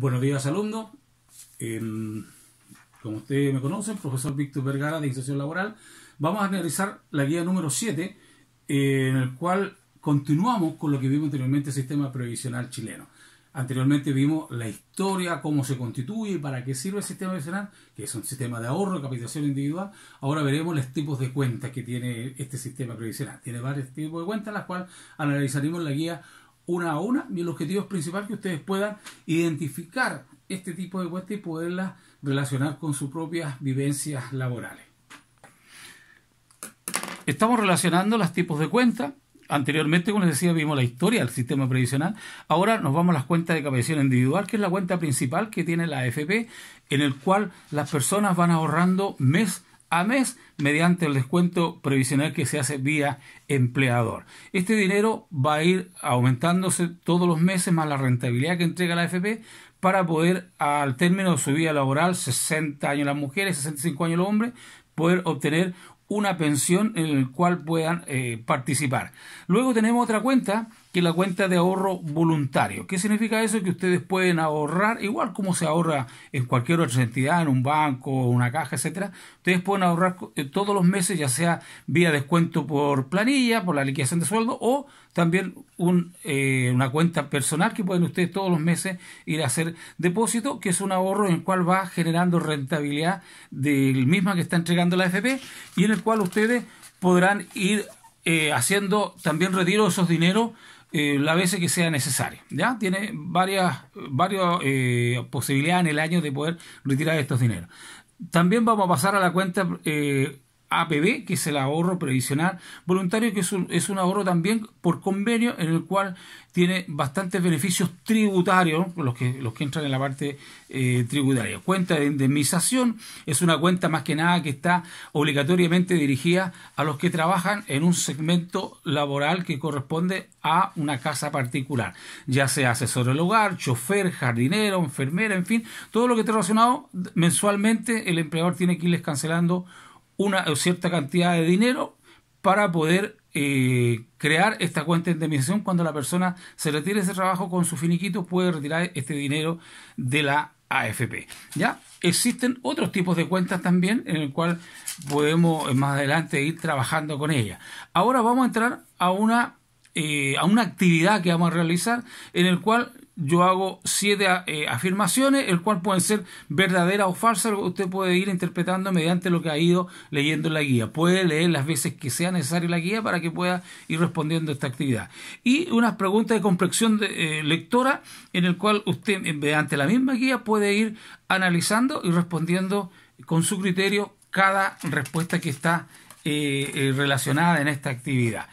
Buenos días, alumnos. Em, como ustedes me conocen, profesor Víctor Vergara de Inserción Laboral, vamos a analizar la guía número 7, eh, en el cual continuamos con lo que vimos anteriormente, el sistema previsional chileno. Anteriormente vimos la historia, cómo se constituye, para qué sirve el sistema previsional, que es un sistema de ahorro, capitalización individual. Ahora veremos los tipos de cuentas que tiene este sistema previsional. Tiene varios tipos de cuentas, las cuales analizaremos la guía una a una. Mi objetivo es principal que ustedes puedan identificar este tipo de cuentas y poderlas relacionar con sus propias vivencias laborales. Estamos relacionando los tipos de cuentas. Anteriormente, como les decía, vimos la historia del sistema previsional. Ahora nos vamos a las cuentas de capitalización individual, que es la cuenta principal que tiene la AFP, en el cual las personas van ahorrando mes a mes mediante el descuento previsional que se hace vía empleador. Este dinero va a ir aumentándose todos los meses más la rentabilidad que entrega la AFP para poder al término de su vida laboral, 60 años las mujeres, 65 años los hombres, poder obtener una pensión en la cual puedan eh, participar. Luego tenemos otra cuenta que la cuenta de ahorro voluntario. ¿Qué significa eso? Que ustedes pueden ahorrar, igual como se ahorra en cualquier otra entidad, en un banco, una caja, etcétera. Ustedes pueden ahorrar eh, todos los meses, ya sea vía descuento por planilla, por la liquidación de sueldo, o también eh, una cuenta personal que pueden ustedes todos los meses ir a hacer depósito, que es un ahorro en el cual va generando rentabilidad del misma que está entregando la FP y en el cual ustedes podrán ir eh, haciendo también retiro de esos dineros la eh, veces que sea necesario. ¿ya? Tiene varias, varias eh, posibilidades en el año de poder retirar estos dineros. También vamos a pasar a la cuenta APB, que es el ahorro previsional voluntario, que es un, es un, ahorro también por convenio, en el cual tiene bastantes beneficios tributarios, los que, los que entran en la parte eh, tributaria. Cuenta de indemnización es una cuenta más que nada que está obligatoriamente dirigida a los que trabajan en un segmento laboral que corresponde a una casa particular, ya sea asesor del hogar, chofer, jardinero, enfermera, en fin, todo lo que esté relacionado mensualmente el empleador tiene que irles cancelando una cierta cantidad de dinero para poder eh, crear esta cuenta de indemnización. Cuando la persona se retire ese trabajo con su finiquito, puede retirar este dinero de la AFP. ¿Ya? Existen otros tipos de cuentas también en el cual podemos eh, más adelante ir trabajando con ellas. Ahora vamos a entrar a una, eh, a una actividad que vamos a realizar en el cual yo hago siete ah, eh, afirmaciones, el cual pueden ser verdadera o falsas, usted puede ir interpretando mediante lo que ha ido leyendo la guía. Puede leer las veces que sea necesario la guía para que pueda ir respondiendo esta actividad. Y unas preguntas de complexión eh, lectora, en el cual usted, eh, mediante la misma guía, puede ir analizando y respondiendo con su criterio cada respuesta que está relacionada en esta actividad.